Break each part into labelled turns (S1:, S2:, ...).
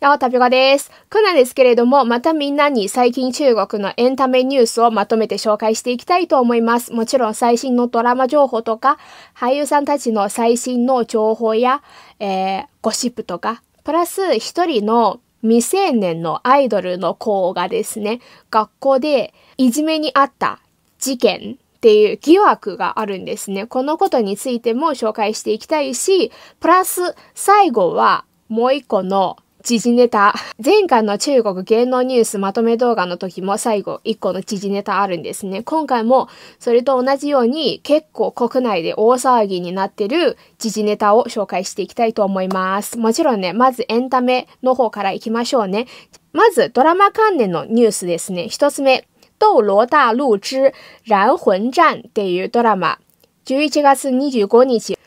S1: やおたぴょかです。今日なんですけれども、またみんなに最近中国のエンタメニュースをまとめて紹介していきたいと思います。もちろん最新のドラマ情報とか、俳優さんたちの最新の情報や、えー、ゴシップとか、プラス一人の未成年のアイドルの子がですね、学校でいじめにあった事件っていう疑惑があるんですね。このことについても紹介していきたいし、プラス最後はもう一個の時事ネタ。前回の中国芸能ニュースまとめ動画の時も最後1個の時事ネタあるんですね。今回もそれと同じように結構国内で大騒ぎになってる時事ネタを紹介していきたいと思います。もちろんね、まずエンタメの方からいきましょうね。まずドラマ関連のニュースですね。一つ目、斗罗大陆之燃魂战っていうドラマ。11月25日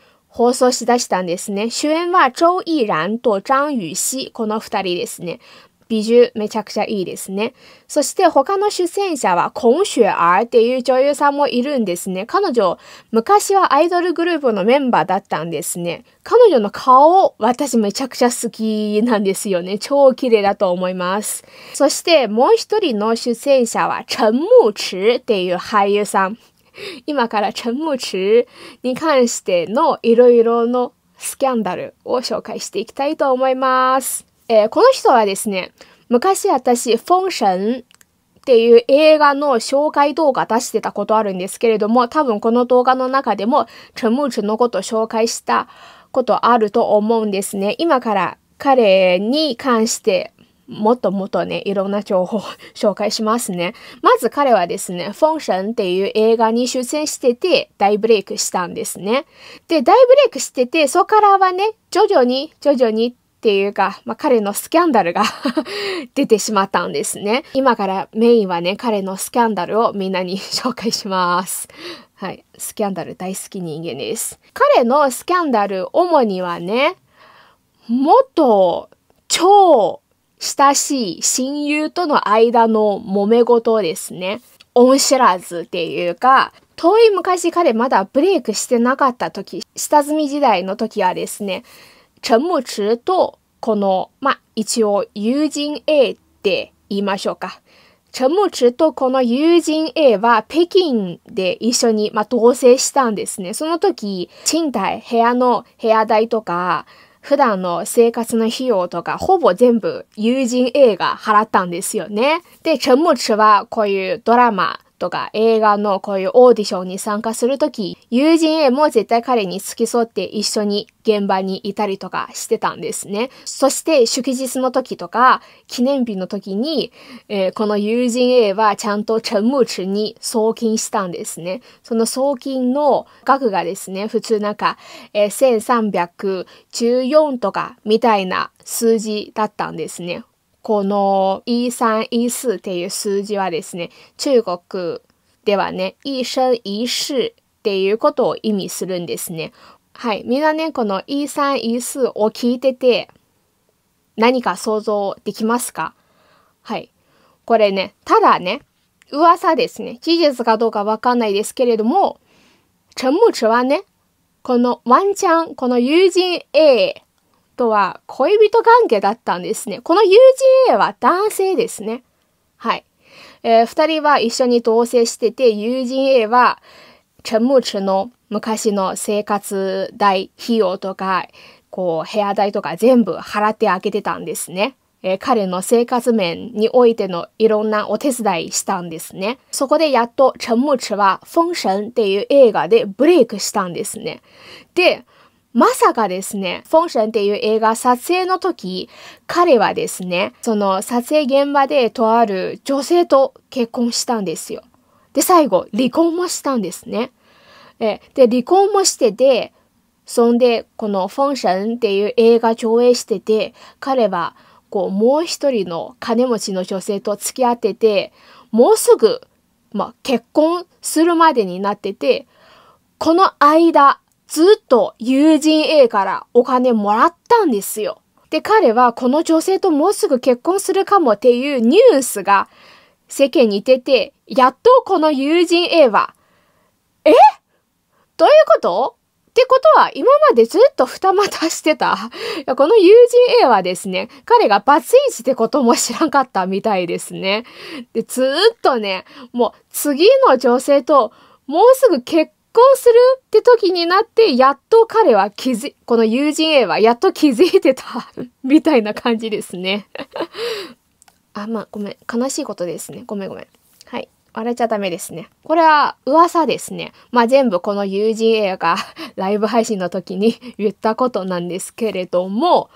S1: 放送しだしたんですね。主演は周依然と張雨熙、この二人ですね。美女めちゃくちゃいいですね。そして他の出演者はコンシュアーっていう女優さんもいるんですね。彼女、昔はアイドルグループのメンバーだったんですね。彼女の顔、私めちゃくちゃ好きなんですよね。超綺麗だと思います。そしてもう一人の出演者は陳木池っていう俳優さん。今から陳牧池に関してのいろいろのスキャンダルを紹介していきたいと思います。えー、この人はですね、昔私、フォンシェンっていう映画の紹介動画出してたことあるんですけれども、多分この動画の中でも、陳牧池のこと紹介したことあると思うんですね。今から彼に関してもっともっとね、いろんな情報を紹介しますね。まず彼はですね、フォンシェンっていう映画に出演してて、大ブレイクしたんですね。で、大ブレイクしてて、そこからはね、徐々に、徐々にっていうか、まあ、彼のスキャンダルが 出てしまったんですね。今からメインはね、彼のスキャンダルをみんなに紹介します。はい。スキャンダル大好き人間です。彼のスキャンダル、主にはね、元超親しい親友との間の揉め事ですね。恩知らずっていうか、遠い昔彼まだブレイクしてなかった時、下積み時代の時はですね、陳牧池とこの、まあ、一応友人 A って言いましょうか。陳牧池とこの友人 A は北京で一緒に、まあ、同棲したんですね。その時、賃貸、部屋の部屋代とか、普段の生活の費用とか、ほぼ全部友人 A が払ったんですよね。で、陳牧チはこういうドラマとか映画のこういうオーディションに参加するとき、友人 A も絶対彼に付き添って一緒に現場にいたりとかしてたんですね。そして祝日の時とか記念日の時に、えー、この友人 A はちゃんとチェムチに送金したんですね。その送金の額がですね、普通なんか、えー、1314とかみたいな数字だったんですね。この e 3 e 4っていう数字はですね、中国ではね、一生一世っていうことを意味するんですね。はい。みんなね、この e 3 e 4を聞いてて、何か想像できますかはい。これね、ただね、噂ですね。事実かどうかわかんないですけれども、陳牧池はね、このワンチャン、この友人 A とは恋人関係だったんですね。この友人 a は男性ですね。はい。えー、二人は一緒に同棲してて、友人 A は、チェムチの昔の生活代、費用とか、こう、部屋代とか全部払ってあげてたんですね。えー、彼の生活面においてのいろんなお手伝いしたんですね。そこでやっと、チェムチは、フォンシェンっていう映画でブレイクしたんですね。で、まさかですね、フォンシャンっていう映画撮影の時、彼はですね、その撮影現場でとある女性と結婚したんですよ。で、最後、離婚もしたんですね。えで、離婚もしてて、そんで、このフォンシャンっていう映画上映してて、彼は、こう、もう一人の金持ちの女性と付き合ってて、もうすぐ、まあ、結婚するまでになってて、この間、ずっと友人 A からお金もらったんですよ。で、彼はこの女性ともうすぐ結婚するかもっていうニュースが世間に出て、やっとこの友人 A は、えどういうことってことは、今までずっと二股してた。この友人 A はですね、彼がバツイチってことも知らんかったみたいですね。で、ずっとね、もう次の女性ともうすぐ結するって時になって、やっと彼は気づ、この友人 A はやっと気づいてた みたいな感じですね あ、まあ、ごめん。悲しいことですね。ごめんごめん。あれちゃダメですね。これは噂ですね。まあ、全部この UGA が ライブ配信の時に 言ったことなんですけれども、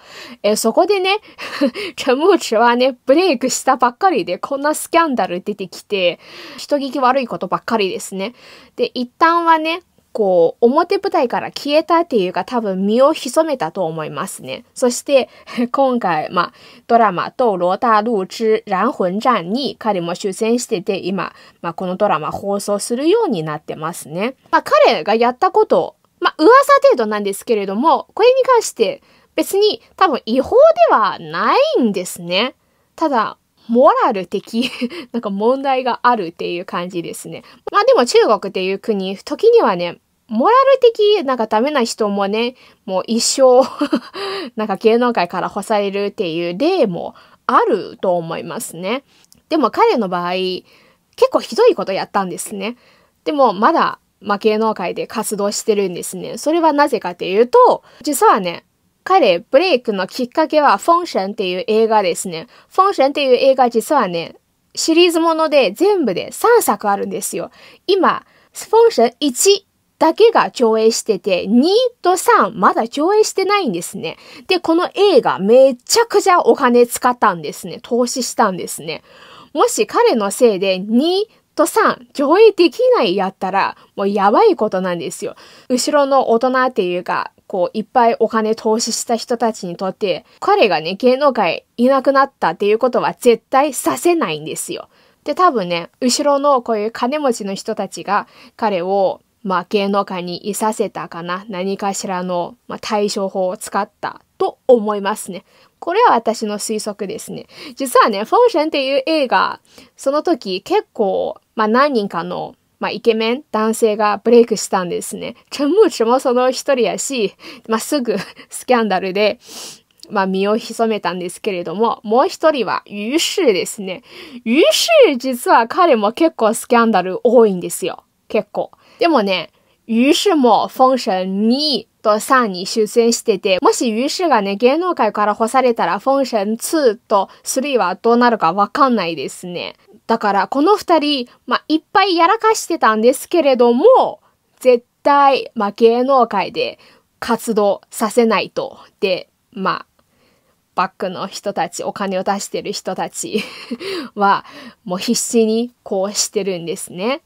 S1: えそこでね、キャムーチはね、ブレイクしたばっかりで、こんなスキャンダル出てきて、人聞き悪いことばっかりですね。で、一旦はね、こう、表舞台から消えたっていうか多分身を潜めたと思いますね。そして、今回、まあ、ドラマ、斗羅大陆之乱魂战に彼も出演してて、今、まあ、このドラマ放送するようになってますね。まあ、彼がやったこと、まあ、噂程度なんですけれども、これに関して別に多分違法ではないんですね。ただ、モラル的 なんか問題があるっていう感じですね。まあでも中国っていう国、時にはね、モラル的なんかダメな人もね、もう一生 なんか芸能界から干されるっていう例もあると思いますね。でも彼の場合、結構ひどいことやったんですね。でもまだ、まあ、芸能界で活動してるんですね。それはなぜかっていうと、実はね、彼、ブレイクのきっかけは、フォンシェンっていう映画ですね。フォンシェンっていう映画実はね、シリーズもので全部で3作あるんですよ。今、フォンシェン1だけが上映してて、2と3まだ上映してないんですね。で、この映画めちゃくちゃお金使ったんですね。投資したんですね。もし彼のせいで2と3上映できないやったらもうやばいことなんですよ。後ろの大人っていうか、こういっぱいお金投資した人たちにとって彼がね芸能界いなくなったっていうことは絶対させないんですよ。で多分ね後ろのこういう金持ちの人たちが彼をまあ、芸能界にいさせたかな、何かしらの、まあ、対処法を使ったと思いますね。これは私の推測ですね。実はね、フォンシェンっていう映画、その時結構、まあ、何人かのまあ、イケメン、男性がブレイクしたんですね。チムチもその一人やし、まあ、すぐ スキャンダルで、まあ、身を潜めたんですけれども、もう一人はユシですね。ユシ実は彼も結構スキャンダル多いんですよ。結構。でもね、于氏も封神2と3に出演してて、もし于氏がね、芸能界から干されたら封神2と3はどうなるかわかんないですね。だからこの二人、まあ、いっぱいやらかしてたんですけれども、絶対、まあ、芸能界で活動させないと。で、まあ、バックの人たち、お金を出してる人たちは、もう必死にこうしてるんですね。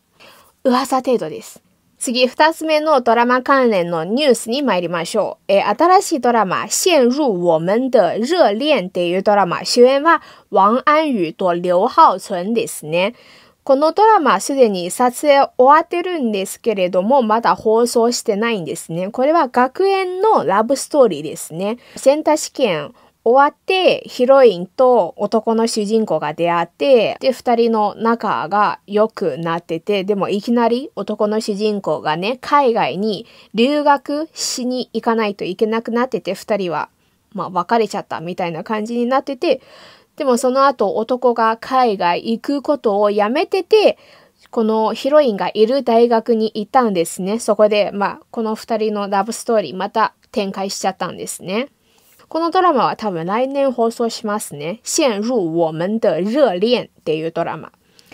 S1: 噂程度です。次、二つ目のドラマ関連のニュースに参りましょう。え新しいドラマ、陷入我们的热恋っていうドラマ、主演は、王安宇と劉浩存ですね。このドラマすでに撮影終わってるんですけれども、まだ放送してないんですね。これは学園のラブストーリーですね。センター試験終わってヒロインと男の主人公が出会ってで2人の仲が良くなっててでもいきなり男の主人公がね海外に留学しに行かないといけなくなってて2人は、まあ、別れちゃったみたいな感じになっててでもその後男が海外行くことをやめててこのヒロインがいる大学に行ったんですね。そこで、まあ、この2人のラブストーリーまた展開しちゃったんですね。このドラマは多分来年放送しますね。陷入我们的热恋っていうドラマ。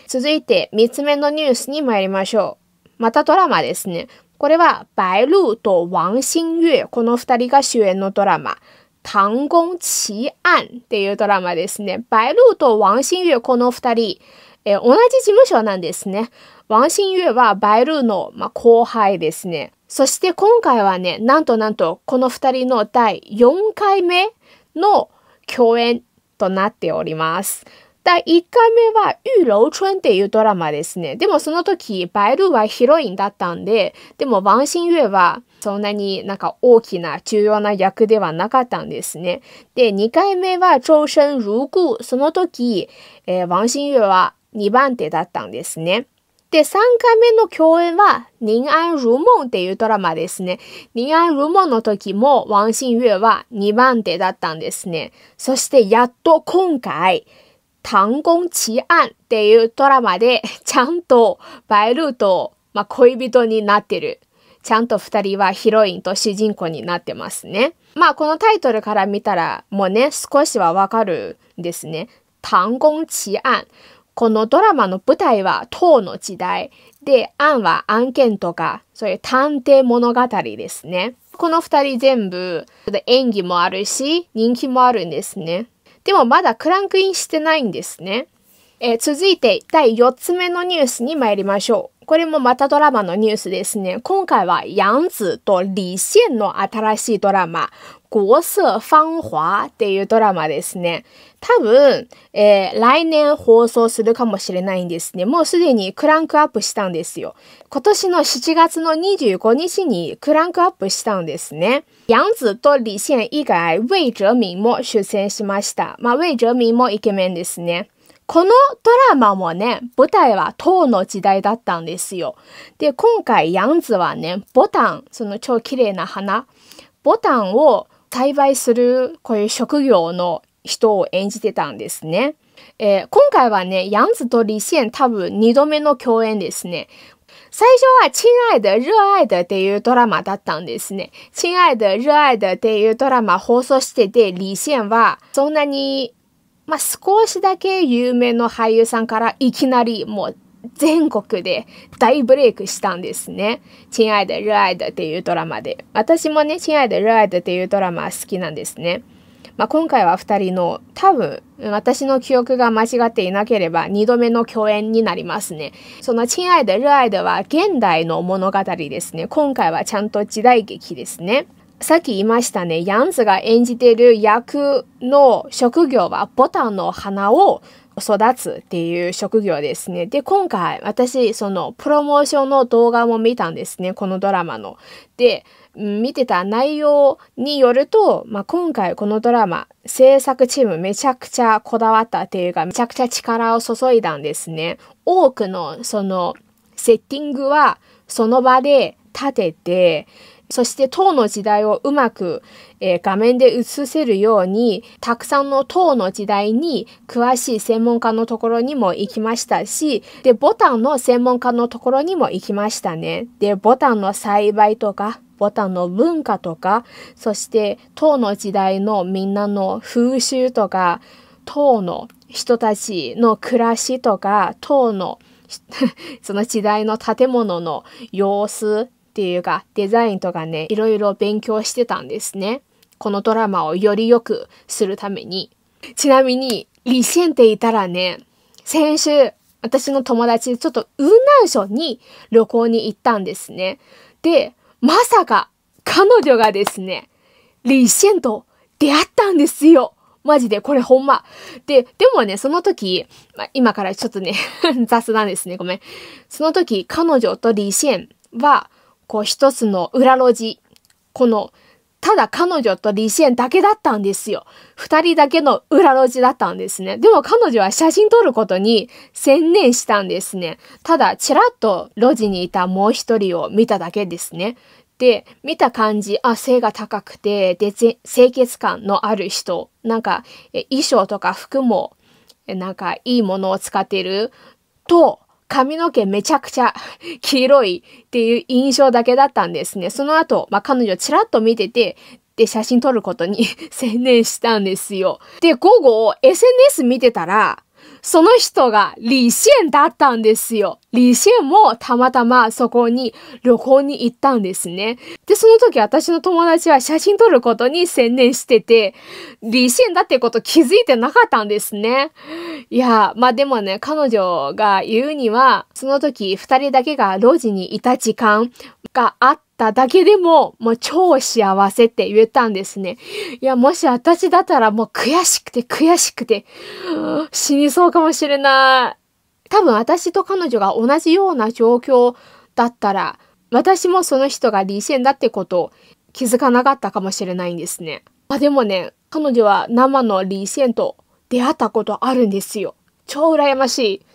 S1: 続いて3つ目のニュースに参りましょう。またドラマですね。これは、白露と王新月、この2人が主演のドラマ。唐宮奇案っていうドラマですね。白露と王新月、この2人、え同じ事務所なんですね。王新月は白露の、まあ、後輩ですね。そして今回はね、なんとなんとこの2人の第4回目の共演となっております。第1回目は、ユーロンっていうドラマですね。でもその時、バイルはヒロインだったんで、でもワンシンユエはそんなになんか大きな重要な役ではなかったんですね。で、2回目は、周身如故。その時、ワンシンユエは2番手だったんですね。で、3回目の共演は、臨安如夢っていうドラマですね。ン安如ンの時も、ワン・シン・ユ月は2番手だったんですね。そして、やっと今回、単婚奇案っていうドラマで、ちゃんとバイルート、まあ、恋人になってる。ちゃんと2人はヒロインと主人公になってますね。まあ、このタイトルから見たら、もうね、少しはわかるんですね。単婚奇案。このドラマの舞台は唐の時代で、案は案件とか、そういう探偵物語ですね。この二人全部、演技もあるし、人気もあるんですね。でもまだクランクインしてないんですね。えー、続いて第4つ目のニュースに参りましょう。これもまたドラマのニュースですね。今回は、ヤンズと李ンの新しいドラマ、国色芳華っていうドラマですね。多分、えー、来年放送するかもしれないんですね。もうすでにクランクアップしたんですよ。今年の7月の25日にクランクアップしたんですね。ン子と李ン以外、ウェイ・ジェミンも出演しました。まあ、ェミンもイケメンですね。このドラマもね、舞台は唐の時代だったんですよ。で、今回、ヤンズはね、ボタン、その超綺麗な花、ボタンを栽培する、こういう職業の人を演じてたんですね。えー、今回はね、ヤンズとリシエン多分2度目の共演ですね。最初は、亲愛的、热愛的っていうドラマだったんですね。亲愛的、热愛的っていうドラマ放送してて、リシエンはそんなにまあ、少しだけ有名の俳優さんからいきなりもう全国で大ブレイクしたんですね。親愛で、ルアイドっていうドラマで。私もね、親愛で、ルアイドっていうドラマ好きなんですね。まあ、今回は二人の多分私の記憶が間違っていなければ二度目の共演になりますね。その親愛で、ルアイドは現代の物語ですね。今回はちゃんと時代劇ですね。さっき言いましたね、ヤンズが演じている役の職業はボタンの花を育つっていう職業ですね。で、今回私、そのプロモーションの動画も見たんですね、このドラマの。で、見てた内容によると、まあ、今回このドラマ、制作チームめちゃくちゃこだわったっていうか、めちゃくちゃ力を注いだんですね。多くのそのセッティングはその場で立てて、そして唐の時代をうまく、えー、画面で映せるように、たくさんの唐の時代に詳しい専門家のところにも行きましたし、で、ボタンの専門家のところにも行きましたね。で、ボタンの栽培とか、ボタンの文化とか、そして唐の時代のみんなの風習とか、唐の人たちの暮らしとか、唐の その時代の建物の様子っていうかデザインとかねいろいろ勉強してたんですねこのドラマをより良くするためにちなみにリシェンテいたらね先週私の友達ちょっと雲南省に旅行に行ったんですねでまさか彼女がですねリシェンと出会ったんですよマジで、これほんま。で、でもね、その時、ま今からちょっとね 雑なんですね、ごめん。その時、彼女とリシェンは、こう一つの裏路地、この、ただ彼女と李現だけだったんですよ。二人だけの裏路地だったんですね。でも彼女は写真撮ることに専念したんですね。ただ、ちらっと路地にいたもう一人を見ただけですね。で、見た感じ、あ、背が高くて、で、清潔感のある人、なんか、衣装とか服も、なんか、いいものを使ってると髪の毛めちゃくちゃ 黄色いっていう印象だけだったんですね。その後、まあ、彼女ちらっと見てて、で、写真撮ることに 専念したんですよ。で、午後、SNS 見てたら、その人が李現だったんですよ。李現もたまたまそこに旅行に行ったんですね。で、その時私の友達は写真撮ることに専念してて、李現だってこと気づいてなかったんですね。いや、まあでもね、彼女が言うには、その時二人だけが路地にいた時間があっただけでも、もう超幸せって言えたんですね。いや、もし私だったらもう悔しくて悔しくて、死にそうかもしれない。多分私と彼女が同じような状況だったら、私もその人が理性だってことを気づかなかったかもしれないんですね。まあでもね、彼女は生のリーンと出会ったことあるんですよ。超羨ましい。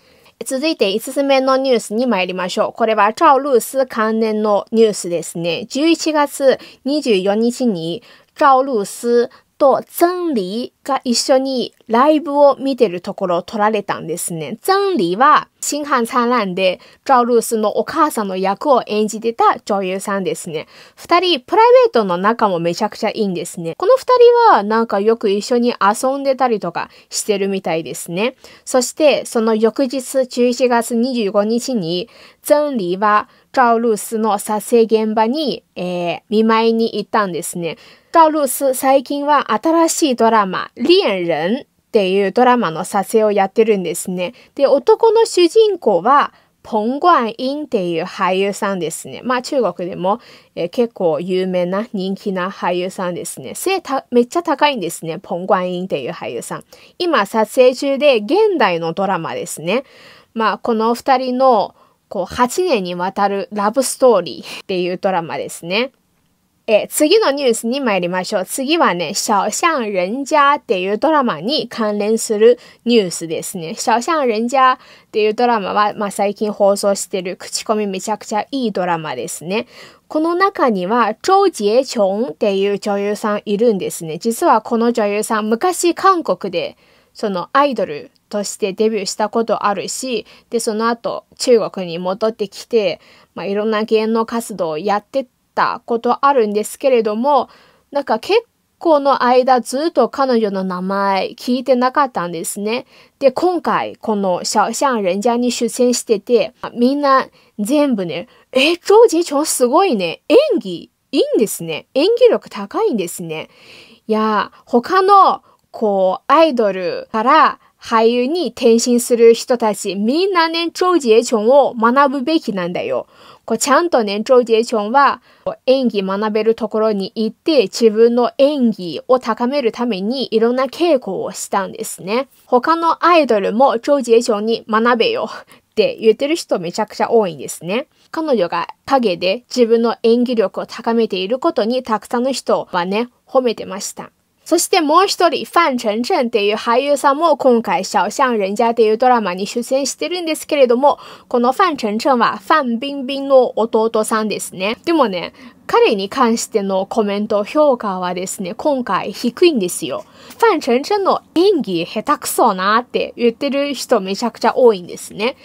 S1: 続いて5つ目のニュースに参りましょう。これは、赵露思関連のニュースですね。11月24日に、赵露思と真ーが一緒にライブを見てるところを撮られたんですね。真ーは新版灿爛でルースのお母さんの役を演じてた女優さんですね。二人、プライベートの仲もめちゃくちゃいいんですね。この二人はなんかよく一緒に遊んでたりとかしてるみたいですね。そして、その翌日11月25日に、真ーはジャオルスの撮影現場に、えー、見舞いに行ったんですね。ジャオルス、最近は新しいドラマ、恋人っていうドラマの撮影をやってるんですね。で、男の主人公は、ポン・ゴアン・インっていう俳優さんですね。まあ中国でも、えー、結構有名な人気な俳優さんですね。背めっちゃ高いんですね。ポン・ゴアン・インっていう俳優さん。今撮影中で現代のドラマですね。まあこの二人のこう8年にわたるラブストーリーっていうドラマですね。え、次のニュースに参りましょう。次はね、小象人家っていうドラマに関連するニュースですね。小象人家っていうドラマは、まあ、最近放送してる口コミめちゃくちゃいいドラマですね。この中には、周杰チョンっていう女優さんいるんですね。実はこの女優さん、昔韓国でそのアイドルとしてデビューしたことあるし、で、その後中国に戻ってきて、まあ、いろんな芸能活動をやってたことあるんですけれども、なんか結構の間ずっと彼女の名前聞いてなかったんですね。で、今回この小象人家に出演してて、みんな全部ね、え、超ジチョンすごいね。演技いいんですね。演技力高いんですね。いや、他のこう、アイドルから俳優に転身する人たち、みんなね、ジ年チョンを学ぶべきなんだよ。こうちゃんとね、ジ年チョンは演技学べるところに行って自分の演技を高めるためにいろんな稽古をしたんですね。他のアイドルもジエチョンに学べよって言ってる人めちゃくちゃ多いんですね。彼女が影で自分の演技力を高めていることにたくさんの人はね、褒めてました。そしてもう一人、ファン・ン・チェチェンっていう俳優さんも今回、小像人家っていうドラマに出演してるんですけれども、このファン・ン・チェチェンはファン・ビンビンの弟さんですね。でもね、彼に関してのコメント、評価はですね、今回低いんですよ。ファン・チェンチェンの演技下手くそなって言ってる人めちゃくちゃ多いんですね。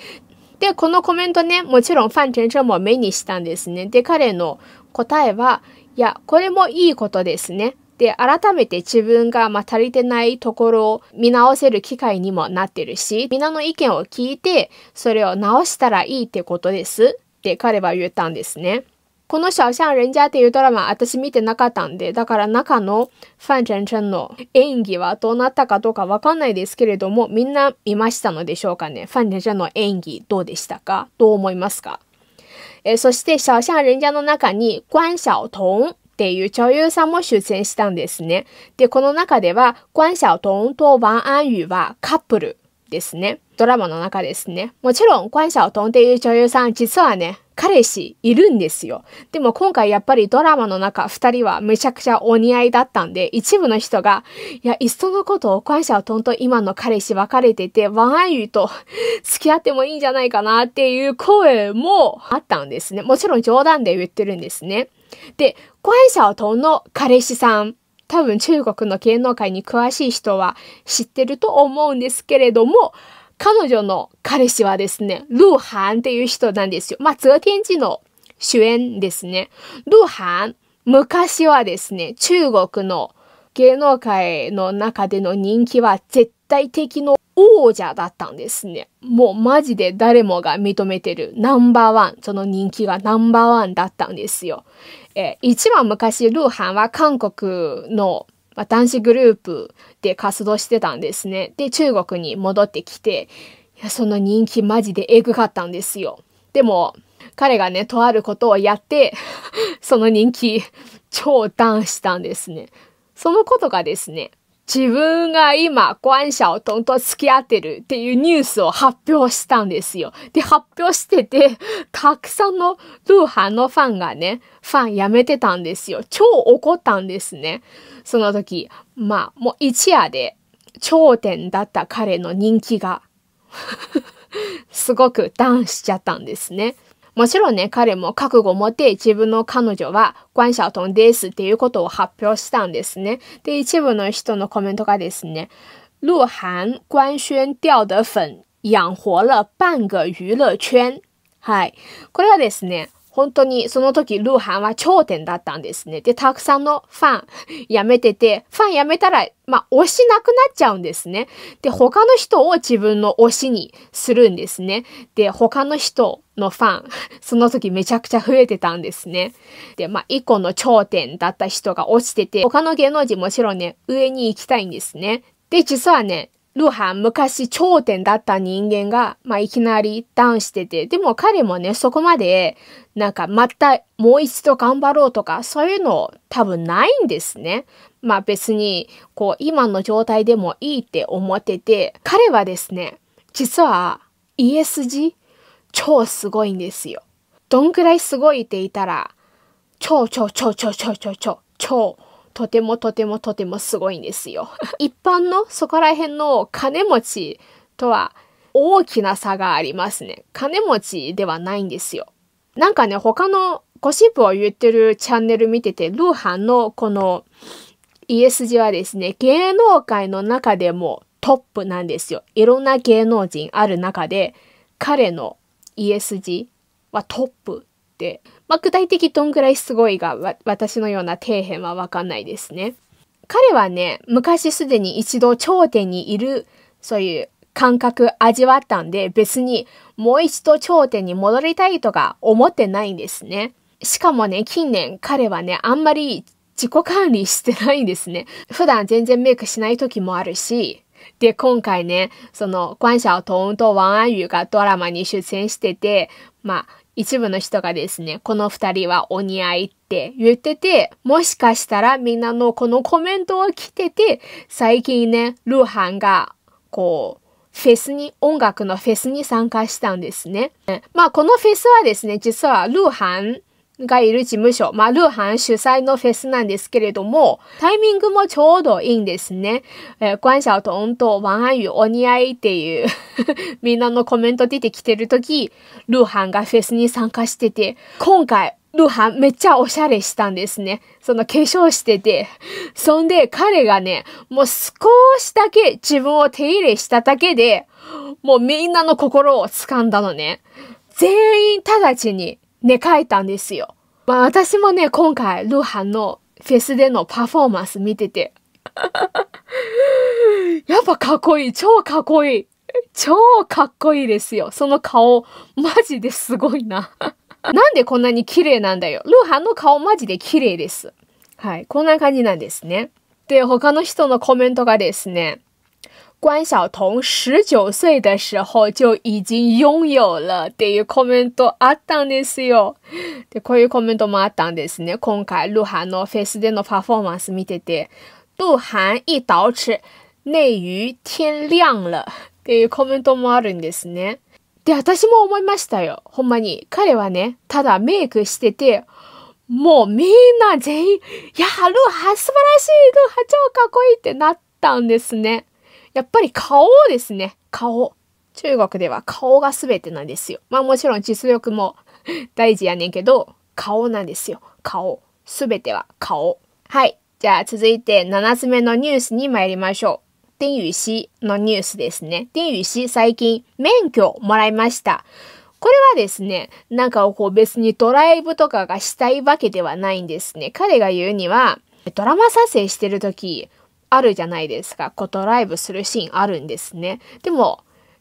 S1: で、このコメントね、もちろんファン・チェンチェンも目にしたんですね。で、彼の答えは、いや、これもいいことですね。で、改めて自分がま足りてないところを見直せる機会にもなってるし、皆の意見を聞いて、それを直したらいいってことですって彼は言ったんですね。この小像人家っていうドラマ私見てなかったんで、だから中のファン・ジェンチェンの演技はどうなったかどうかわかんないですけれども、みんな見ましたのでしょうかね。ファン・ジェンチェンの演技どうでしたかどう思いますかえそして、小像人家の中に、关小彤っていう女優さんも出演したんですね。で、この中では、关晓彤とワン・アン・ユはカップルですね。ドラマの中ですね。もちろん、关晓彤っていう女優さん、実はね、彼氏いるんですよ。でも今回やっぱりドラマの中二人はめちゃくちゃお似合いだったんで、一部の人が、いや、いっそのことを感謝をとんと今の彼氏別れてて、ワンアンユと 付き合ってもいいんじゃないかなっていう声もあったんですね。もちろん冗談で言ってるんですね。で、关晓彤の彼氏さん。多分中国の芸能界に詳しい人は知ってると思うんですけれども、彼女の彼氏はですね、ルーハンっていう人なんですよ。まあ、泽天寺の主演ですね。ルーハン、昔はですね、中国の芸能界の中での人気は絶対的の王者だったんですね。もうマジで誰もが認めてるナンバーワン、その人気がナンバーワンだったんですよ。えー、一番昔、ルーハンは韓国の男子グループで活動してたんですね。で、中国に戻ってきて、いやその人気マジでエグかったんですよ。でも、彼がね、とあることをやって、その人気、超ダウンしたんですね。そのことがですね、自分が今、ご愛ンをとんと付き合ってるっていうニュースを発表したんですよ。で、発表してて、たくさんのルーハンのファンがね、ファン辞めてたんですよ。超怒ったんですね。その時、まあ、もう一夜で頂点だった彼の人気が すごくダウンしちゃったんですね。もちろんね、彼も覚悟を持って自分の彼女は关晓彤ですっていうことを発表したんですね。で、一部の人のコメントがですね、鹿晗官宣掉的粉养活了半个娱乐圈。はい。これはですね、本当にその時、ルーハンは頂点だったんですね。で、たくさんのファン辞めてて、ファン辞めたら、まあ、推しなくなっちゃうんですね。で、他の人を自分の推しにするんですね。で、他の人のファン、その時めちゃくちゃ増えてたんですね。で、まあ、一個の頂点だった人が落ちてて、他の芸能人もちろんね、上に行きたいんですね。で、実はね、ルハン、昔頂点だった人間が、まあ、いきなりダウンしてて、でも彼もね、そこまで、なんか、また、もう一度頑張ろうとか、そういうの多分ないんですね。まあ、別に、こう、今の状態でもいいって思ってて、彼はですね、実は、ESG、超すごいんですよ。どんくらいすごいって言ったら、超超超超超超超超超超とてもとてもとてもすごいんですよ。一般のそこら辺の金持ちとは大きな差がありますね。金持ちではないんですよ。なんかね、他のゴシップを言ってるチャンネル見てて、ルーハンのこのイエス g はですね、芸能界の中でもトップなんですよ。いろんな芸能人ある中で、彼のイエス g はトップ、まあ、具体的どんぐらいすごいが私のような底辺はわかんないですね。彼はね、昔すでに一度頂点にいる、そういう感覚味わったんで、別にもう一度頂点に戻りたいとか思ってないんですね。しかもね、近年彼はね、あんまり自己管理してないんですね。普段全然メイクしない時もあるし、で、今回ね、その、ントーンとワンアユがドラマに出演してて、まあ、一部の人がですね、この二人はお似合いって言ってて、もしかしたらみんなのこのコメントを来てて、最近ね、ルーハンが、こう、フェスに、音楽のフェスに参加したんですね。まあ、このフェスはですね、実はルーハンがいる事務所、まあ、ルーハン主催のフェスなんですけれども、タイミングもちょうどいいんですね。えー、关晓彤とン安宇お似合いっていう みんなのコメント出てきてるとき、ルーハンがフェスに参加してて、今回、ルーハンめっちゃおしゃれしたんですね。その化粧してて。そんで彼がね、もう少しだけ自分を手入れしただけで、もうみんなの心を掴んだのね。全員直ちにね、書いたんですよ。まあ私もね、今回、ルハンのフェスでのパフォーマンス見てて、やっぱかっこいい超かっこいい超かっこいいですよその顔、マジですごいな。なんでこんなに綺麗なんだよルハンの顔マジで綺麗です。はい、こんな感じなんですね。で、他の人のコメントがですね、关晓彤十九岁的时候就已经拥有了っていうコメントあったんですよ。で、こういうコメントもあったんですね。今回、鹿晗のフェスでのパフォーマンス見てて、鹿晗一倒饬、内娱天亮了っていうコメントもあるんですね。で、私も思いましたよ。ほんまに。彼はね、ただメイクしてて、もうみんな全員、いや、ルーハ素晴らしいルーハ超かっこいいってなったんですね。やっぱり顔ですね。顔。中国では顔が全てなんですよ。まあもちろん実力も 大事やねんけど、顔なんですよ。顔。全ては顔。はい。じゃあ続いて7つ目のニュースに参りましょう。丁禹氏のニュースですね。丁禹氏最近免許をもらいました。これはですね、なんかこう別にドライブとかがしたいわけではないんですね。彼が言うには、ドラマ撮影してる時、あるじゃないですか。こうドライブするシーンあるんですね。でも、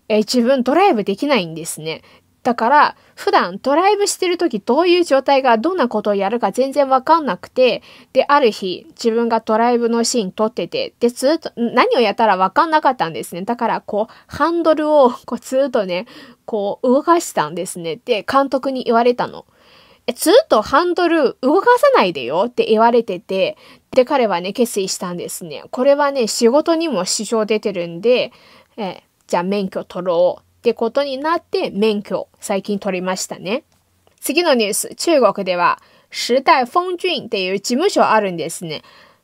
S1: えー、自分ドライブできないんですね。だから、普段ドライブしてる時どういう状態が、どんなことをやるか全然わかんなくて、で、ある日、自分がドライブのシーン撮ってて、で、ずっと、何をやったらわかんなかったんですね。だから、こう、ハンドルを、こう、ずっとね、こう、動かしたんですね。で、監督に言われたの。ずっとハンドル動かさないでよって言われてて、で、彼はね、決意したんですね。これはね、仕事にも支障出てるんで、えじゃあ免許取ろうってことになって、免許最近取りましたね。次のニュース、中国では、時代峰ンっていう事務所あるんですね。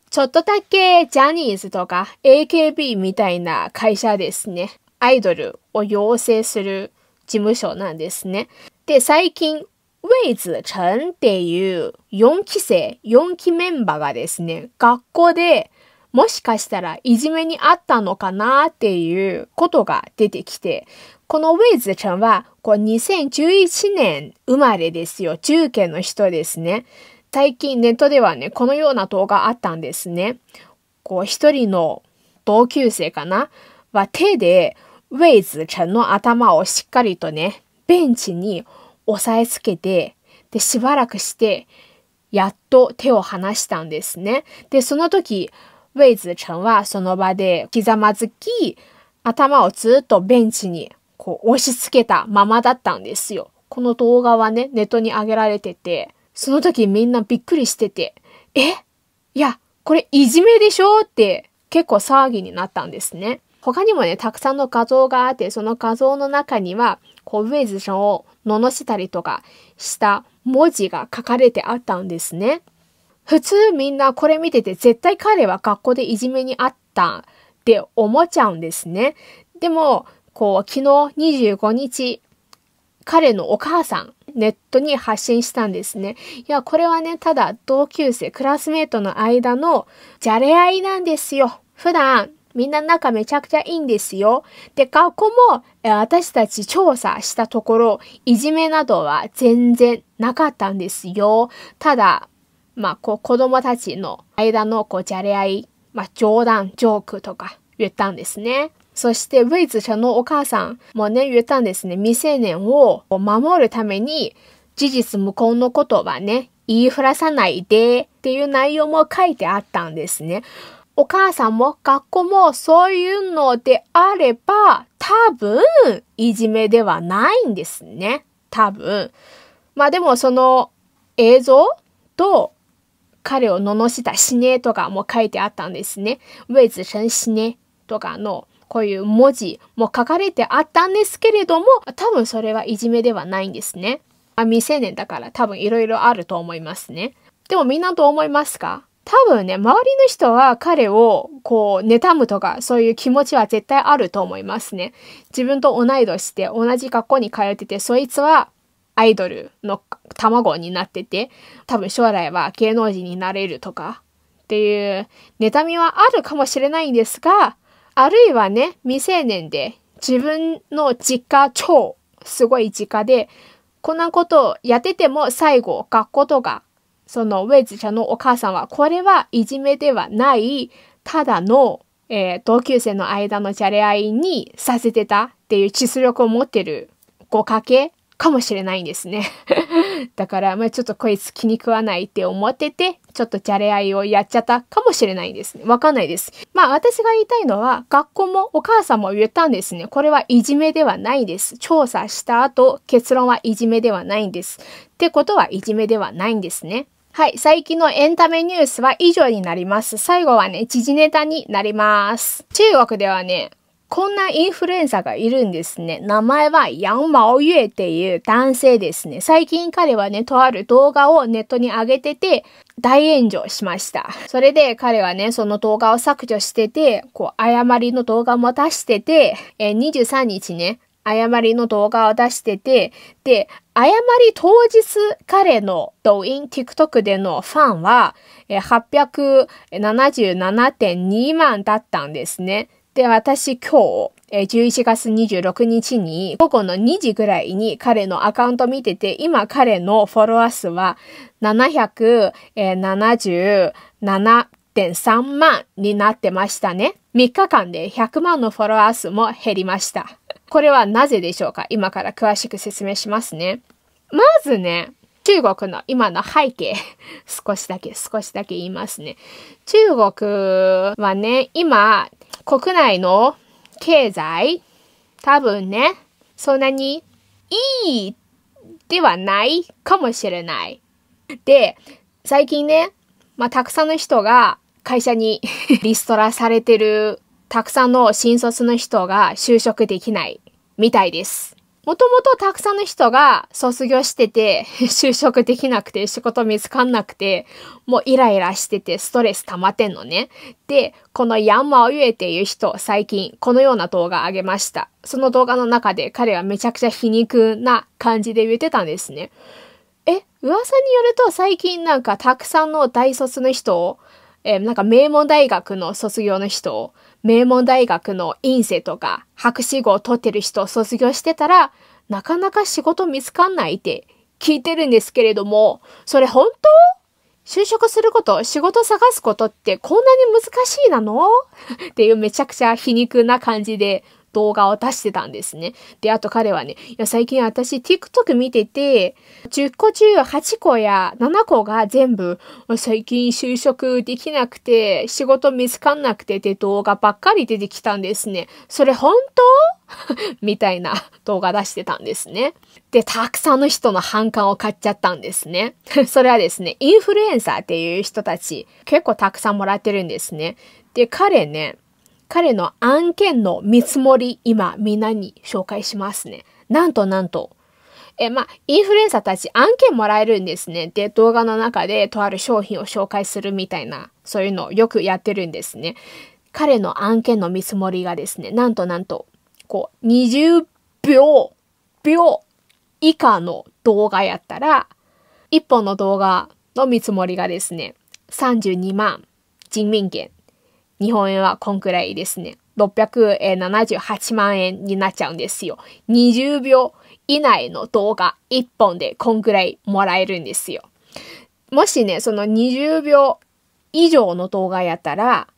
S1: ちょっとだけジャニーズとか AKB みたいな会社ですね。アイドルを養成する事務所なんですね。で、最近ウェイズちゃんっていう4期生、4期メンバーがですね、学校でもしかしたらいじめにあったのかなっていうことが出てきて、このウェイズちゃんはこう2011年生まれですよ。中堅の人ですね。最近ネットではね、このような動画あったんですね。こう一人の同級生かなは手でウェイズちゃんの頭をしっかりとね、ベンチに押さえつけて、で、しばらくして、やっと手を離したんですね。で、その時、ウェイズチェンはその場でひざまずき、頭をずっとベンチにこう押し付けたままだったんですよ。この動画はね、ネットに上げられてて、その時みんなびっくりしてて、えいや、これいじめでしょって結構騒ぎになったんですね。他にもね、たくさんの画像があって、その画像の中には、こう、ウェイズさんを罵ったりとかした文字が書かれてあったんですね。普通みんなこれ見てて絶対彼は学校でいじめにあったって思っちゃうんですね。でも、こう、昨日25日、彼のお母さん、ネットに発信したんですね。いや、これはね、ただ同級生、クラスメートの間のじゃれ合いなんですよ。普段みんな仲めちゃくちゃいいんですよ。で、学校も私たち調査したところ、いじめなどは全然なかったんですよ。ただ、まあ、こう子供たちの間のこうじゃれ合い、まあ、冗談、ジョークとか言ったんですね。そして、ウェイズ社のお母さんもね、言ったんですね。未成年を守るために、事実無根のことはね、言いふらさないでっていう内容も書いてあったんですね。お母さんも学校もそういうのであれば、多分、いじめではないんですね。多分。まあでもその映像と彼を罵った死ねとかも書いてあったんですね。ウェイ死ねとかのこういう文字も書かれてあったんですけれども、多分それはいじめではないんですね。まあ、未成年だから多分いろいろあると思いますね。でもみんなどう思いますか多分ね、周りの人は彼をこう、妬むとか、そういう気持ちは絶対あると思いますね。自分と同い年で同じ学校に通ってて、そいつはアイドルの卵になってて、多分将来は芸能人になれるとかっていう妬みはあるかもしれないんですが、あるいはね、未成年で自分の実家超すごい実家で、こんなことをやってても最後学校とかそのウェイズ社のお母さんは、これはいじめではない、ただの、えー、同級生の間のじゃれ合いにさせてたっていう実力を持ってるご家系かもしれないんですね。だから、まあ、ちょっとこいつ気に食わないって思ってて、ちょっとじゃれ合いをやっちゃったかもしれないんですね。わかんないです。まあ私が言いたいのは、学校もお母さんも言ったんですね。これはいじめではないです。調査した後、結論はいじめではないんです。ってことはいじめではないんですね。はい、最近のエンタメニュースは以上になります。最後はね、時事ネタになります。中国ではね、こんなインフルエンサーがいるんですね。名前はヤンマオユエっていう男性ですね。最近彼はね、とある動画をネットに上げてて、大炎上しました。それで彼はね、その動画を削除してて、こう、誤りの動画も出してて、え23日ね、誤りの動画を出してて、で、謝り当日彼の動員 TikTok でのファンは877.2万だったんですね。で、私今日、11月26日に午後の2時ぐらいに彼のアカウント見てて、今彼のフォロワー数は777 3万になってましたね。3日間で100万のフォロワー数も減りました。これはなぜでしょうか今から詳しく説明しますね。まずね、中国の今の背景、少しだけ少しだけ言いますね。中国はね、今、国内の経済、多分ね、そんなにいいではないかもしれない。で、最近ね、まあ、たくさんの人が会社に リストラされてる、たくさんの新卒の人が就職できないみたいです。もともとたくさんの人が卒業してて、就職できなくて、仕事見つかんなくて、もうイライラしてて、ストレス溜まってんのね。で、このヤンマオユエっていう人、最近このような動画あげました。その動画の中で彼はめちゃくちゃ皮肉な感じで言ってたんですね。え、噂によると最近なんかたくさんの大卒の人を、えー、なんか名門大学の卒業の人を名門大学の院生とか博士号を取ってる人を卒業してたら、なかなか仕事見つかんないって聞いてるんですけれども、それ本当就職すること、仕事探すことってこんなに難しいなのっていうめちゃくちゃ皮肉な感じで動画を出してたんですね。で、あと彼はね、いや最近私 TikTok 見てて、10個中8個や7個が全部、最近就職できなくて、仕事見つかんなくてって動画ばっかり出てきたんですね。それ本当 みたいな動画出してたんですね。で、たくさんの人の反感を買っちゃったんですね。それはですね、インフルエンサーっていう人たち、結構たくさんもらってるんですね。で、彼ね、彼の案件の見積もり、今、みんなに紹介しますね。なんとなんと、え、まインフルエンサーたち案件もらえるんですね。で、動画の中でとある商品を紹介するみたいな、そういうのをよくやってるんですね。彼の案件の見積もりがですね、なんとなんと、こう、20秒、秒以下の動画やったら、1本の動画の見積もりがですね、32万人民元日本円はこんくらいですね。678万円になっちゃうんですよ。20秒以内の動画1本でこんくらいもらえるんですよ。もしね、その20秒以上の動画やったら、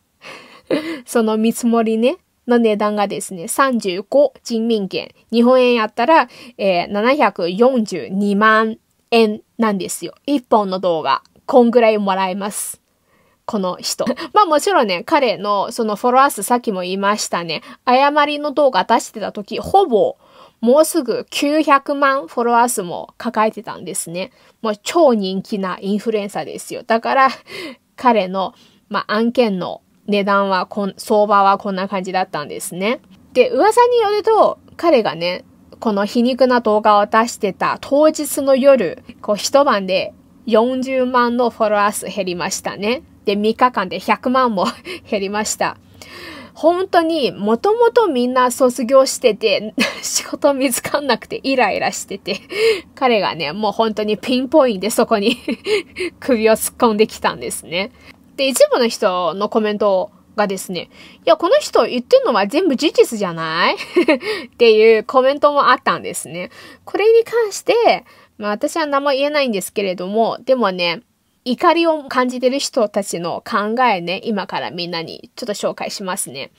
S1: その見積もりね、の値段がですね、35人民元。日本円やったら、えー、742万円なんですよ。1本の動画。こんくらいもらえます。この人。まあもちろんね、彼のそのフォロワー数さっきも言いましたね、誤りの動画出してた時、ほぼもうすぐ900万フォロワー数も抱えてたんですね。もう超人気なインフルエンサーですよ。だから、彼の、まあ、案件の値段はこん、相場はこんな感じだったんですね。で、噂によると、彼がね、この皮肉な動画を出してた当日の夜、こう一晩で40万のフォロワー数減りましたね。で、3日間で100万も減りました。本当にもともとみんな卒業してて、仕事見つかんなくてイライラしてて、彼がね、もう本当にピンポインでそこに 首を突っ込んできたんですね。で、一部の人のコメントがですね、いや、この人言ってるのは全部事実じゃない っていうコメントもあったんですね。これに関して、まあ私は何も言えないんですけれども、でもね、怒りを感じてる人たちの考えね、今からみんなにちょっと紹介しますね。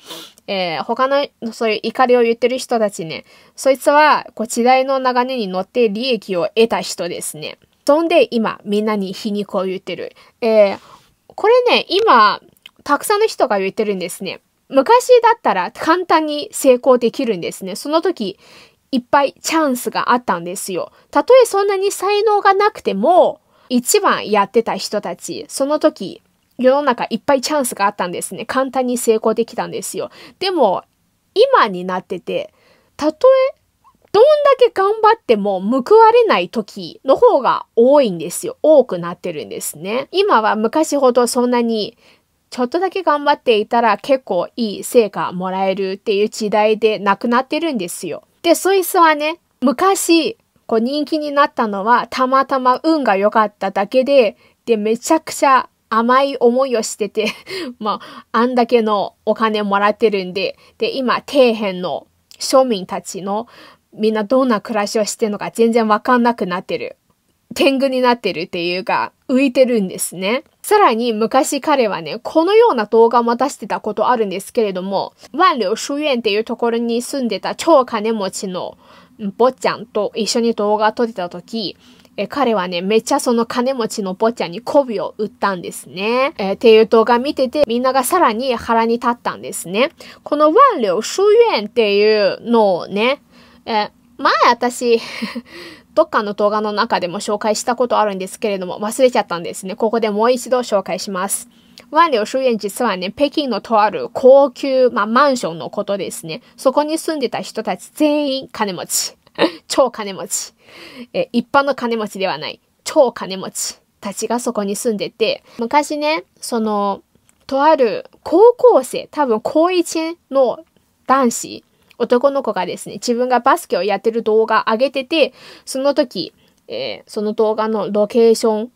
S1: えー、他のそういう怒りを言ってる人たちね、そいつはこう時代の流れに乗って利益を得た人ですね。そんで今みんなに皮肉を言ってる。えー、これね、今たくさんの人が言ってるんですね。昔だったら簡単に成功できるんですね。その時いっぱいチャンスがあったんですよ。たとえそんなに才能がなくても、一番やってた人たち、その時、世の中いっぱいチャンスがあったんですね。簡単に成功できたんですよ。でも、今になってて、たとえ、どんだけ頑張っても報われない時の方が多いんですよ。多くなってるんですね。今は昔ほどそんなにちょっとだけ頑張っていたら結構いい成果もらえるっていう時代でなくなってるんですよ。で、そいつはね、昔こう人気になったのはたまたま運が良かっただけで、で、めちゃくちゃ甘い思いをしてて まあ、あんだけのお金もらってるんで、で、今、底辺の庶民たちのみんなどんな暮らしをしてるのか全然わかんなくなってる。天狗になってるっていうか、浮いてるんですね。さらに昔彼はね、このような動画も出してたことあるんですけれども、万柳書院っていうところに住んでた超金持ちの坊ちゃんと一緒に動画撮ってた時、え彼はね、めっちゃその金持ちの坊ちゃんに媚びを売ったんですね。えー、っていう動画見てて、みんながさらに腹に立ったんですね。この万柳書院っていうのをね、え前私 どっかの動画の中でも紹介したことあるんですけれども、忘れちゃったんですね。ここでもう一度紹介します。は柳州園実はね、北京のとある高級、まあ、マンションのことですね。そこに住んでた人たち全員金持ち。超金持ち。え、一般の金持ちではない。超金持ちたちがそこに住んでて、昔ね、その、とある高校生、多分高一の男子、男の子がですね、自分がバスケをやってる動画上げてて、その時、えー、その動画のロケーション、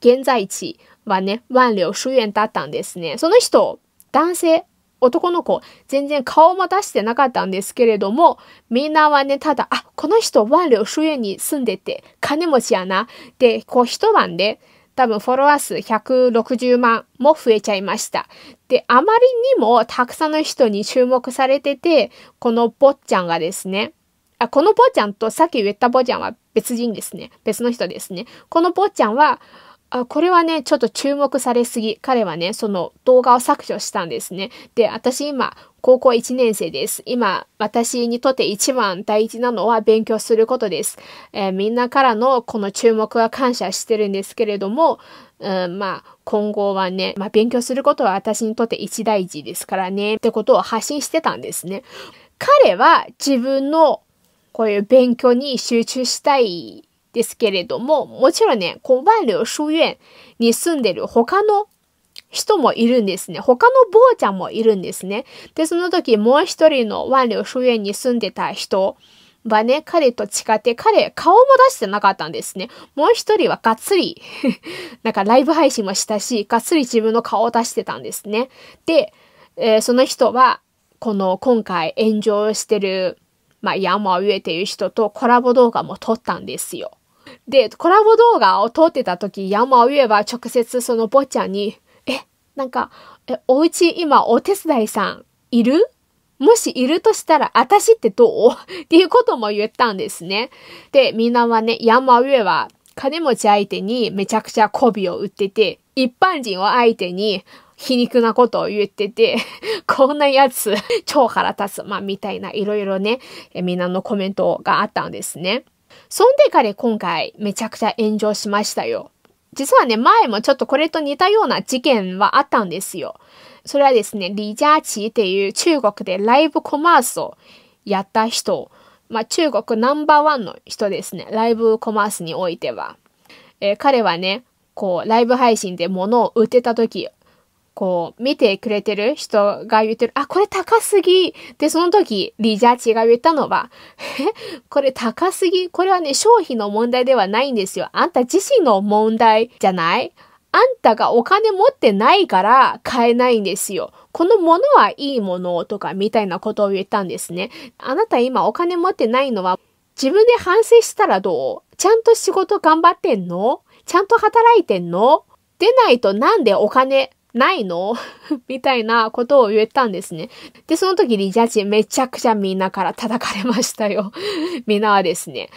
S1: 現在地はね、万柳主演だったんですね。その人、男性、男の子、全然顔も出してなかったんですけれども、みんなはね、ただ、あ、この人、万オ主演に住んでて、金持ちやな。で、こう一晩で、多分フォロワー数160万も増えちゃいました。で、あまりにもたくさんの人に注目されてて、この坊ちゃんがですね、あ、この坊ちゃんとさっき言った坊ちゃんは別人ですね。別の人ですね。この坊ちゃんは、あこれはね、ちょっと注目されすぎ。彼はね、その動画を削除したんですね。で、私今、高校1年生です。今、私にとって一番大事なのは勉強することです。えー、みんなからのこの注目は感謝してるんですけれども、うん、まあ、今後はね、まあ、勉強することは私にとって一大事ですからね、ってことを発信してたんですね。彼は自分のこういう勉強に集中したいですけれども、もちろんね、コンバン流書院に住んでる他の人もいるんですね。他の坊ちゃんもいるんですね。で、その時もう一人の万両書院に住んでた人はね、彼と違って彼顔も出してなかったんですね。もう一人はがっつり なんかライブ配信もしたし、がっつり自分の顔を出してたんですね。で、えー、その人は、この今回炎上してる、まあ、山植えている人とコラボ動画も撮ったんですよ。で、コラボ動画を撮ってた時、山上は直接その坊ちゃんに、え、なんか、え、お家今お手伝いさんいるもしいるとしたら、私ってどう っていうことも言ったんですね。で、みんなはね、山上は金持ち相手にめちゃくちゃ媚びを売ってて、一般人を相手に皮肉なことを言ってて、こんなやつ、超腹立つ、まあ、みたいな色々ね、みんなのコメントがあったんですね。そんで彼今回めちゃくちゃ炎上しましたよ。実はね、前もちょっとこれと似たような事件はあったんですよ。それはですね、リ・ジーチーっていう中国でライブコマースをやった人、まあ、中国ナンバーワンの人ですね。ライブコマースにおいては。えー、彼はね、こう、ライブ配信で物を売ってた時、こう、見てくれてる人が言ってる、あ、これ高すぎで、その時、リジャーチが言ったのは、え、これ高すぎこれはね、消費の問題ではないんですよ。あんた自身の問題じゃないあんたがお金持ってないから買えないんですよ。このものはいいものとかみたいなことを言ったんですね。あなた今お金持ってないのは自分で反省したらどうちゃんと仕事頑張ってんのちゃんと働いてんのでないとなんでお金ないの みたいなことを言ったんですね。で、その時にジャッジめちゃくちゃみんなから叩かれましたよ。みんなはですね、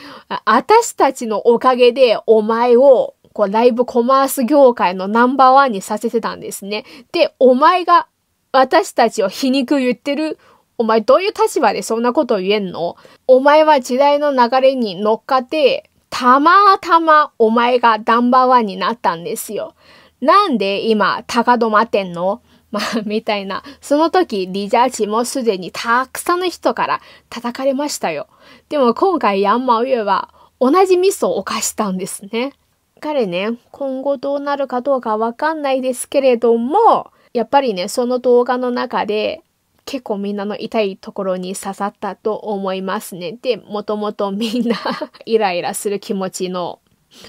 S1: 私たちのおかげでお前をこうライブコマース業界のナンバーワンにさせてたんですね。で、お前が私たちを皮肉言ってるお前どういう立場でそんなことを言えんのお前は時代の流れに乗っかって、たまたまお前がナンバーワンになったんですよ。なんで今高止まってんの まあ、みたいな。その時、リジャーチもすでにたくさんの人から叩かれましたよ。でも今回ヤンマウユは同じミスを犯したんですね。彼ね、今後どうなるかどうかわかんないですけれども、やっぱりね、その動画の中で、結構みんなの痛いところに刺さったと思いますね。で、もともとみんな イライラする気持ちの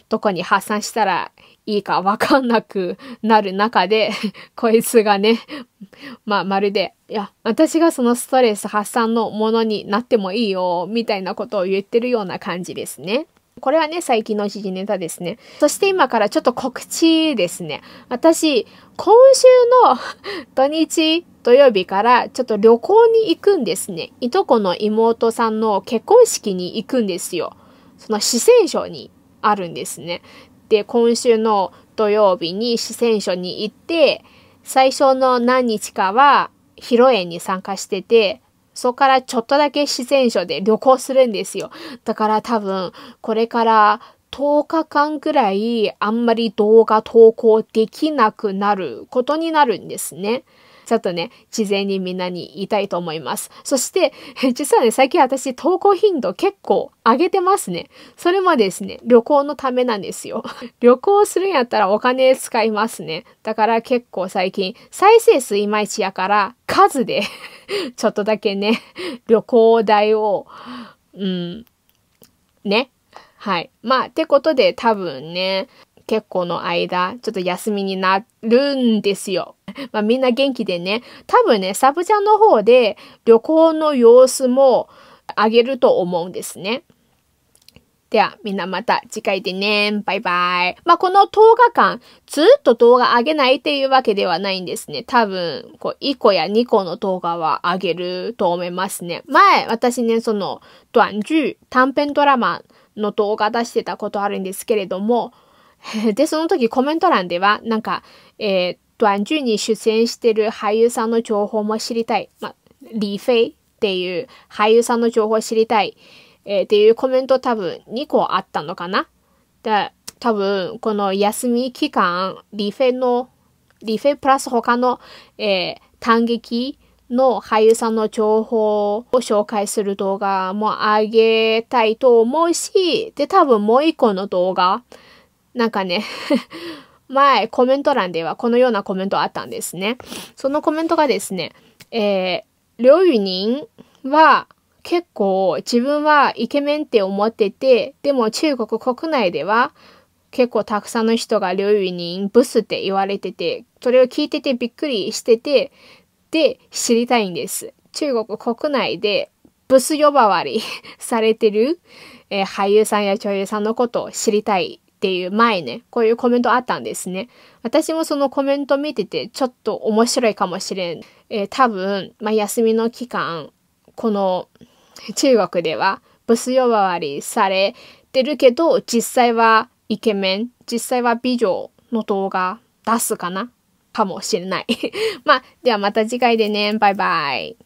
S1: とこに発散したらいいかわかんなく なる中で、こいつがね、まあ、まるで、いや、私がそのストレス発散のものになってもいいよ、みたいなことを言ってるような感じですね。これはね、最近の時事ネタですね。そして今からちょっと告知ですね。私、今週の 土日、土曜日からちょっと旅行に行くんですね。いとこの妹さんの結婚式に行くんですよ。その四川省にあるんですね。で、今週の土曜日に四川省に行って、最初の何日かは披露宴に参加してて、そこからちょっとだけ四川省で旅行するんですよ。だから多分、これから10日間ぐらいあんまり動画投稿できなくなることになるんですね。ちょっとね、事前にみんなに言いたいと思います。そして、実はね、最近私投稿頻度結構上げてますね。それもですね、旅行のためなんですよ。旅行するんやったらお金使いますね。だから結構最近、再生数いまいちやから、数で ちょっとだけね、旅行代を、うん、ね、はい。まあ、ってことで多分ね、結構の間、ちょっと休みになるんですよ。まあみんな元気でね、多分ね、サブちゃんの方で旅行の様子もあげると思うんですね。では、みんなまた次回でね。バイバイ。まあ、この10日間、ずっと動画上げないっていうわけではないんですね。多分、こう、1個や2個の動画は上げると思いますね。前、私ね、その、短劇、短編ドラマの動画出してたことあるんですけれども、で、その時コメント欄では、なんか、えー、短に出演してる俳優さんの情報も知りたい。まフェイっていう俳優さんの情報を知りたい。えー、っていうコメント多分2個あったのかな。で、多分、この休み期間、李飛の、李飛プラス他の、えー、短劇の俳優さんの情報を紹介する動画もあげたいと思うし、で、多分もう一個の動画、なんかね 前コメント欄ではこのようなコメントあったんですね。そのコメントがですね、えー、両ユ人は結構自分はイケメンって思ってて、でも中国国内では結構たくさんの人が両ユ人ブスって言われてて、それを聞いててびっくりしてて、で、知りたいんです。中国国内でブス呼ばわり されてる、えー、俳優さんや女優さんのことを知りたいっていう前ね、こういうコメントあったんですね。私もそのコメント見てて、ちょっと面白いかもしれん。えー、多分、まあ、休みの期間、この中国ではブス呼ばわりされてるけど、実際はイケメン、実際は美女の動画出すかなかもしれない。まあ、ではまた次回でね。バイバイ。